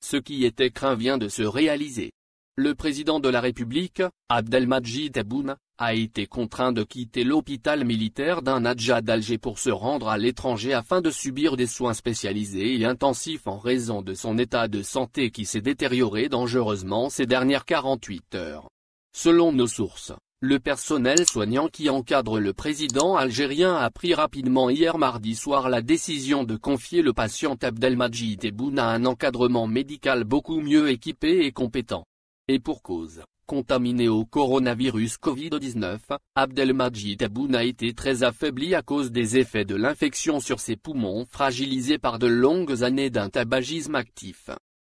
Ce qui était craint vient de se réaliser. Le président de la République, Abdelmadjid Tebboune a été contraint de quitter l'hôpital militaire d'un adja d'Alger pour se rendre à l'étranger afin de subir des soins spécialisés et intensifs en raison de son état de santé qui s'est détérioré dangereusement ces dernières 48 heures. Selon nos sources, le personnel soignant qui encadre le président algérien a pris rapidement hier mardi soir la décision de confier le patient Abdelmajid Tebboune à un encadrement médical beaucoup mieux équipé et compétent. Et pour cause. Contaminé au coronavirus Covid-19, Abdelmajid Aboun a été très affaibli à cause des effets de l'infection sur ses poumons fragilisés par de longues années d'un tabagisme actif.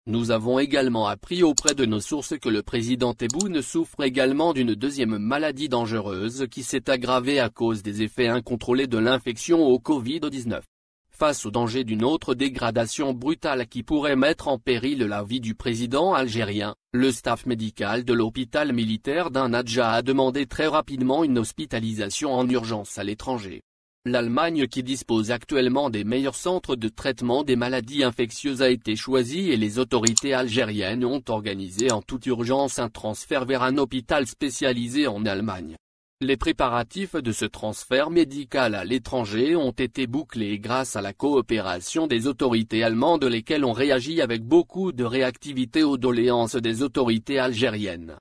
Nous avons également appris auprès de nos sources que le président Tebboune souffre également d'une deuxième maladie dangereuse qui s'est aggravée à cause des effets incontrôlés de l'infection au Covid-19 face au danger d'une autre dégradation brutale qui pourrait mettre en péril la vie du président algérien, le staff médical de l'hôpital militaire d'Annadja a demandé très rapidement une hospitalisation en urgence à l'étranger. L'Allemagne qui dispose actuellement des meilleurs centres de traitement des maladies infectieuses a été choisie et les autorités algériennes ont organisé en toute urgence un transfert vers un hôpital spécialisé en Allemagne. Les préparatifs de ce transfert médical à l'étranger ont été bouclés grâce à la coopération des autorités allemandes lesquelles ont réagi avec beaucoup de réactivité aux doléances des autorités algériennes.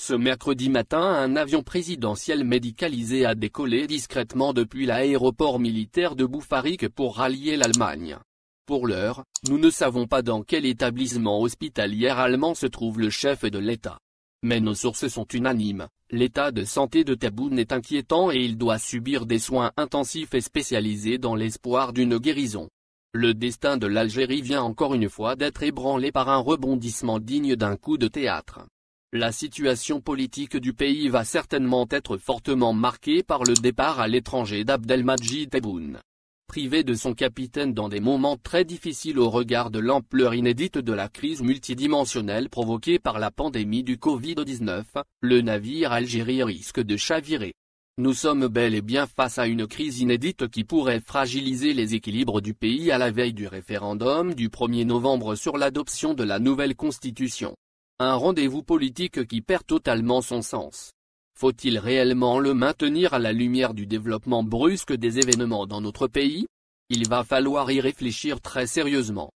Ce mercredi matin un avion présidentiel médicalisé a décollé discrètement depuis l'aéroport militaire de Boufarik pour rallier l'Allemagne. Pour l'heure, nous ne savons pas dans quel établissement hospitalier allemand se trouve le chef de l'État. Mais nos sources sont unanimes, l'état de santé de Taboun est inquiétant et il doit subir des soins intensifs et spécialisés dans l'espoir d'une guérison. Le destin de l'Algérie vient encore une fois d'être ébranlé par un rebondissement digne d'un coup de théâtre. La situation politique du pays va certainement être fortement marquée par le départ à l'étranger d'Abdelmadjid Tebboune privé de son capitaine dans des moments très difficiles au regard de l'ampleur inédite de la crise multidimensionnelle provoquée par la pandémie du Covid-19, le navire Algérie risque de chavirer. Nous sommes bel et bien face à une crise inédite qui pourrait fragiliser les équilibres du pays à la veille du référendum du 1er novembre sur l'adoption de la nouvelle constitution. Un rendez-vous politique qui perd totalement son sens. Faut-il réellement le maintenir à la lumière du développement brusque des événements dans notre pays Il va falloir y réfléchir très sérieusement.